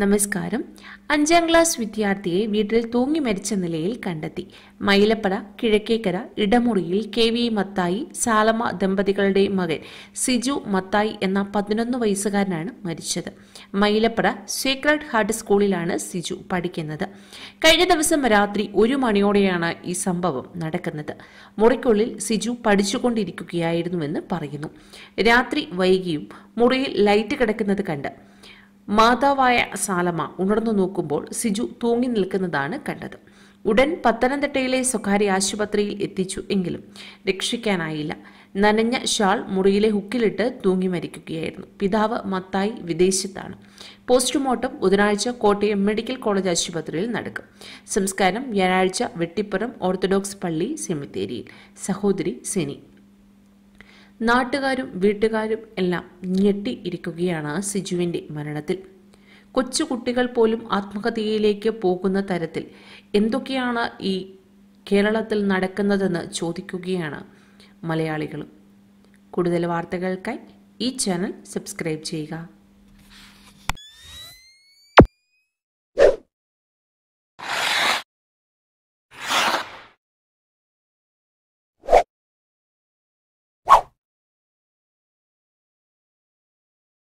നമസ്കാരം അഞ്ചാം ക്ലാസ് വിദ്യാർത്ഥിയെ വീട്ടിൽ തൂങ്ങി മരിച്ച നിലയിൽ കണ്ടെത്തി മൈലപ്പട കിഴക്കേക്കര ഇടമുറിയിൽ കെ വി മത്തായി സാലമ ദമ്പതികളുടെ മകൻ സിജു മത്തായി എന്ന പതിനൊന്ന് വയസ്സുകാരനാണ് മരിച്ചത് മൈലപ്പട സീക്രട്ട് ഹാർട്ട് സ്കൂളിലാണ് സിജു പഠിക്കുന്നത് കഴിഞ്ഞ ദിവസം രാത്രി ഒരു മണിയോടെയാണ് ഈ സംഭവം നടക്കുന്നത് മുറിക്കുള്ളിൽ സിജു പഠിച്ചുകൊണ്ടിരിക്കുകയായിരുന്നുവെന്ന് പറയുന്നു രാത്രി വൈകിയും മുറിയിൽ ലൈറ്റ് കിടക്കുന്നത് കണ്ട് മാതാവായ സാലമ ഉണർന്നു നോക്കുമ്പോൾ സിജു തൂങ്ങി നിൽക്കുന്നതാണ് കണ്ടത് ഉടൻ പത്തനംതിട്ടയിലെ സ്വകാര്യ ആശുപത്രിയിൽ എത്തിച്ചു എങ്കിലും രക്ഷിക്കാനായില്ല നനഞ്ഞ ഷാൾ മുറിയിലെ ഹുക്കിലിട്ട് തൂങ്ങി മരിക്കുകയായിരുന്നു പിതാവ് മത്തായി വിദേശത്താണ് പോസ്റ്റ്മോർട്ടം ബുധനാഴ്ച കോട്ടയം മെഡിക്കൽ കോളേജ് ആശുപത്രിയിൽ നടക്കും സംസ്കാരം വ്യാഴാഴ്ച വെട്ടിപ്പുറം ഓർത്തഡോക്സ് പള്ളി സെമിത്തേരിയിൽ സഹോദരി സെനി നാട്ടുകാരും വീട്ടുകാരും എല്ലാം ഞെട്ടിയിരിക്കുകയാണ് സിജുവിന്റെ മരണത്തിൽ കൊച്ചു കുട്ടികൾ പോലും ആത്മഹത്യയിലേക്ക് പോകുന്ന തരത്തിൽ എന്തൊക്കെയാണ് ഈ കേരളത്തിൽ നടക്കുന്നതെന്ന് ചോദിക്കുകയാണ് മലയാളികളും കൂടുതൽ വാർത്തകൾക്കായി ഈ ചാനൽ സബ്സ്ക്രൈബ് ചെയ്യുക